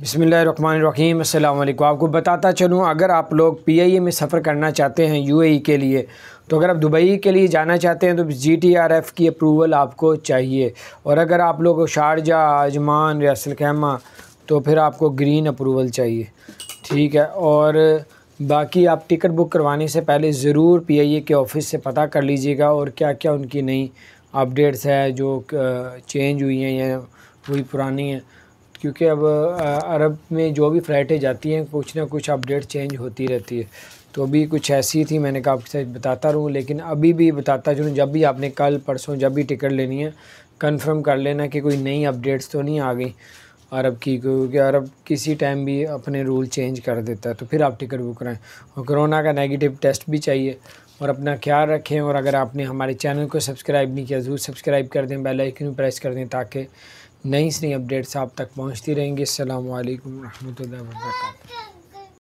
बसमीम अल्लाम आपको बताता चलूँ अगर आप लोग पी आई ए में सफ़र करना चाहते हैं यू ए के लिए तो अगर आप दुबई के लिए जाना चाहते हैं तो जी टी आर एफ़ की अप्रूवल आपको चाहिए और अगर आप लोग शारजा आजमान रियासल खेमा तो फिर आपको ग्रीन अप्रूवल चाहिए ठीक है और बाकी आप टिकट बुक करवाने से पहले ज़रूर पी आई ए के ऑफ़िस से पता कर लीजिएगा और क्या क्या उनकी नई अपडेट्स है जो चेंज हुई हैं या वही पुरानी हैं क्योंकि अब अरब में जो भी फ्लाइटें जाती हैं कुछ ना कुछ अपडेट चेंज होती रहती है तो अभी कुछ ऐसी थी मैंने कहा आपके साथ बताता रहूँ लेकिन अभी भी बताता चलूँ जब भी आपने कल परसों जब भी टिकट लेनी है कंफर्म कर लेना कि कोई नई अपडेट्स तो नहीं आ गई अरब की क्योंकि अरब किसी टाइम भी अपने रूल चेंज कर देता है तो फिर आप टिकट बुक कराएं और कोरोना का नेगेटिव टेस्ट भी चाहिए और अपना ख्याल रखें और अगर आपने हमारे चैनल को सब्सक्राइब नहीं किया ज़रूर सब्सक्राइब कर दें बेल आइकन प्रेस कर दें ताकि नई से नई अपडेट्स आप तक पहुँचती रहेंगी अल्लाम वरहमल वर्का